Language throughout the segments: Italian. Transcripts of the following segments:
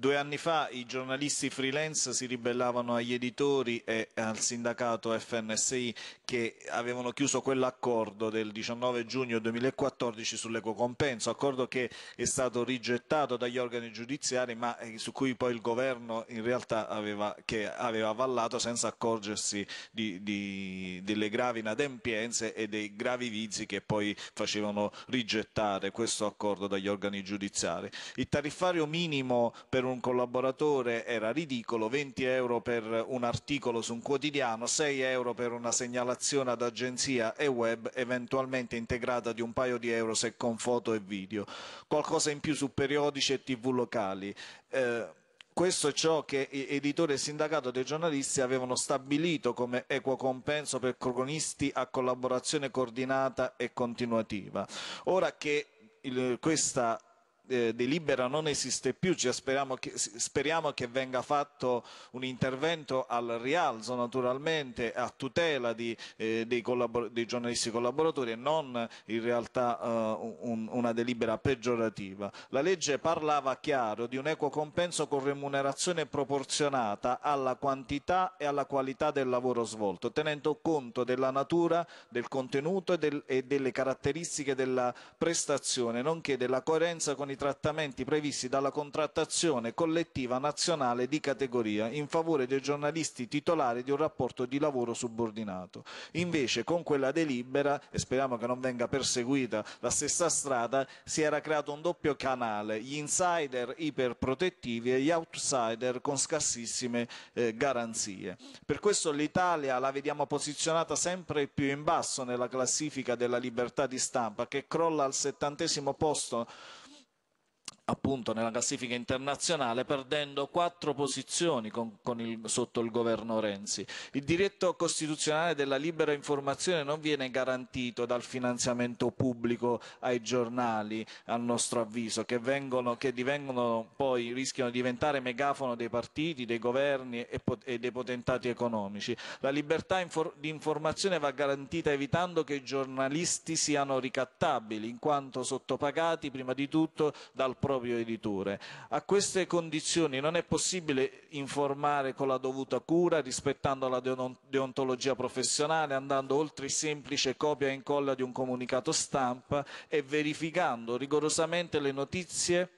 Due anni fa i giornalisti freelance si ribellavano agli editori e al sindacato FNSI che avevano chiuso quell'accordo del 19 giugno 2014 sull'equo compenso, accordo che è stato rigettato dagli organi giudiziari ma eh, su cui poi il governo in realtà aveva, aveva avallato senza accorgersi di, di, delle gravi inadempienze e dei gravi vizi che poi facevano rigettare questo accordo dagli organi giudiziari. Il tariffario minimo per un un collaboratore era ridicolo, 20 euro per un articolo su un quotidiano, 6 euro per una segnalazione ad agenzia e web, eventualmente integrata di un paio di euro se con foto e video, qualcosa in più su periodici e tv locali. Eh, questo è ciò che editore e sindacato dei giornalisti avevano stabilito come equo compenso per cronisti a collaborazione coordinata e continuativa. Ora che il, questa eh, di Libera non esiste più, cioè speriamo, che, speriamo, che, venga fatto un intervento al rialzo naturalmente a tutela di, eh, dei, dei, giornalisti collaboratori e non in realtà eh, un, una delibera peggiorativa. La legge parlava chiaro di un equo compenso con remunerazione proporzionata alla quantità e alla qualità del lavoro svolto, tenendo conto della natura, del contenuto e, del, e delle caratteristiche della prestazione, nonché della coerenza con i trattamenti previsti dalla contrattazione collettiva nazionale di categoria in favore dei giornalisti titolari di un rapporto di lavoro subordinato. Invece con quella delibera, e speriamo che non venga perseguita la stessa strada, si era creato un doppio canale, gli insider iperprotettivi e gli outsider con scarsissime eh, garanzie. Per questo l'Italia la vediamo posizionata sempre più in basso nella classifica della libertà di stampa che crolla al settantesimo posto appunto nella classifica internazionale perdendo quattro posizioni con, con il, sotto il governo Renzi. Il diritto costituzionale della libera informazione non viene garantito dal finanziamento pubblico ai giornali, a nostro avviso, che, vengono, che poi rischiano di diventare megafono dei partiti, dei governi e, e dei potentati economici. La libertà infor di informazione va garantita evitando che i giornalisti siano ricattabili, in quanto sottopagati prima di tutto dal proprio proprio editore. A queste condizioni non è possibile informare con la dovuta cura, rispettando la deontologia professionale, andando oltre il semplice copia e incolla di un comunicato stampa e verificando rigorosamente le notizie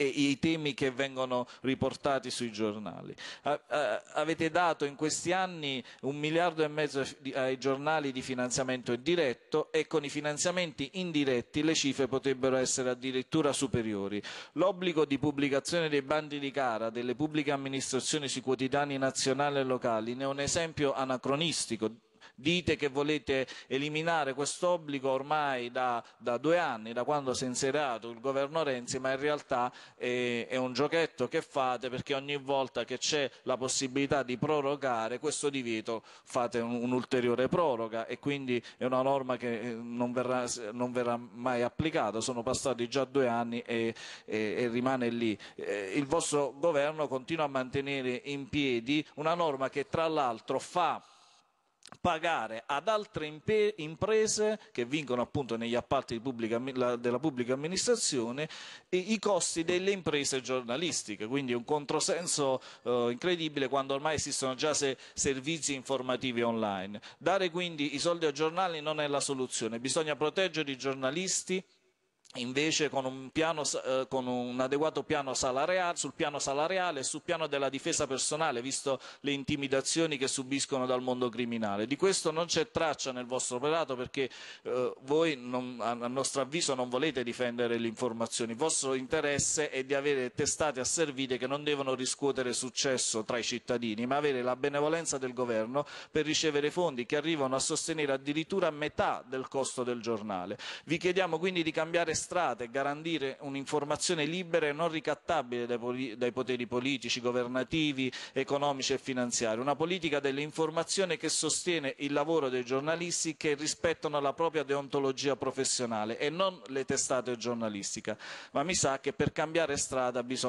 e i temi che vengono riportati sui giornali. A, a, avete dato in questi anni un miliardo e mezzo ai giornali di finanziamento diretto e con i finanziamenti indiretti le cifre potrebbero essere addirittura superiori. L'obbligo di pubblicazione dei bandi di gara delle pubbliche amministrazioni sui quotidiani nazionali e locali ne è un esempio anacronistico Dite che volete eliminare quest'obbligo ormai da, da, due anni, da quando si è inserato il governo Renzi, ma in realtà è, è un giochetto che fate perché ogni volta che c'è la possibilità di prorogare questo divieto fate un'ulteriore un proroga e quindi è una norma che eh, non verrà, non verrà, mai applicata. Sono passati già due anni e, e, e rimane lì. Eh, il vostro governo continua a mantenere in piedi una norma che tra l'altro fa pagare ad altre impe- imprese che vincono appunto negli appalti pubblica, la, della pubblica amministrazione i, i, costi delle imprese giornalistiche, quindi un controsenso eh, incredibile quando ormai esistono già se, servizi informativi online. Dare quindi i soldi ai giornali non è la soluzione, bisogna proteggere i giornalisti invece con un, piano, eh, con un, adeguato piano salariale, sul piano salariale e sul piano della difesa personale, visto le intimidazioni che subiscono dal mondo criminale. Di questo non c'è traccia nel vostro operato perché eh, voi, non, a nostro avviso, non volete difendere le informazioni. Il vostro interesse è di avere testate asservite che non devono riscuotere successo tra i cittadini, ma avere la benevolenza del governo per ricevere fondi che arrivano a sostenere addirittura metà del costo del giornale. Vi chiediamo quindi di cambiare strade e garantire un'informazione libera e non ricattabile dai, dai poteri politici, governativi, economici e finanziari. Una politica dell'informazione che sostiene il lavoro dei giornalisti che rispettano la propria deontologia professionale e non le testate giornalistiche. Ma mi sa che per cambiare strada bisogna